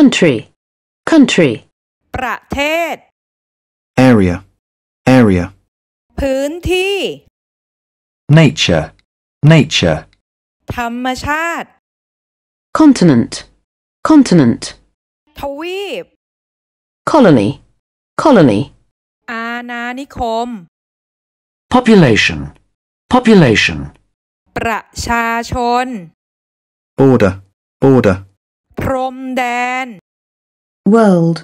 country country ประเทศ area area พื้นที่ nature nature ธรรมชาติ continent continent ทวีป colony colony อาณานิคม population population ประชาชน border border พรมแดน world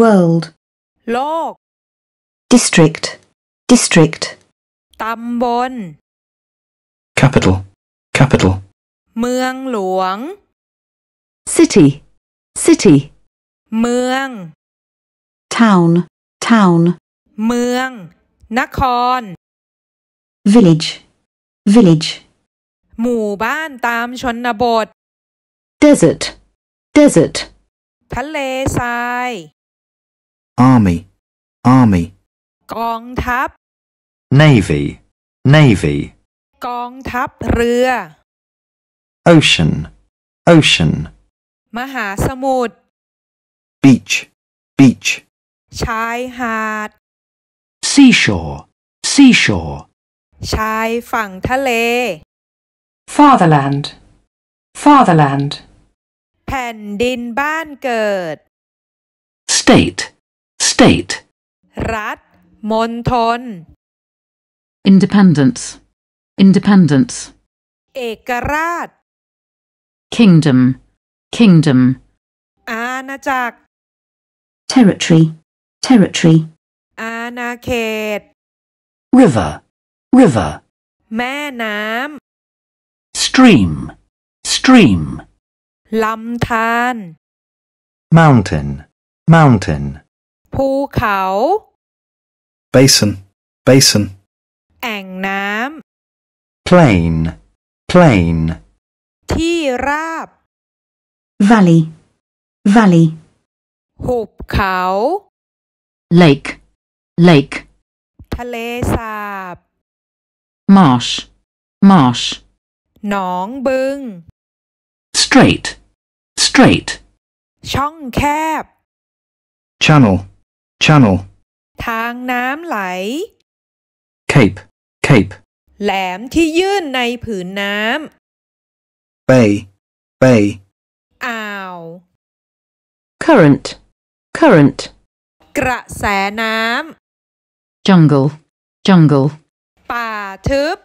world โลก district district ตำบล capital capital เมืองหลวง city city เมือง town town เมืองนคร village village หมู่บ้านตามชนบท desert desert army army กองทัพ navy navy กองทัพเรือ ocean ocean มหาสมุทร beach beach Hat. seashore seashore ชายฝั่งทะเล fatherland fatherland นดินบ้านเกิด state state รัฐมณฑล independence independence เอกราช kingdom kingdom อาณาจักร territory territory อาณาเขต river river แม่น้ำ stream stream ลำธาร mountain mountain ภูเขา basin basin แอ่งน้ำ plain plain ที่ราบ valley valley หุบเขา lake lake ทะเลสาบ marsh marsh หนองบึง strait straight ช่องแคบ channel channel ทางน้ำไหล cape cape แหลมที่ยื่นในผืนน้ำ bay bay อ่าว current current กระแสน้ำ jungle jungle ป่าทึบ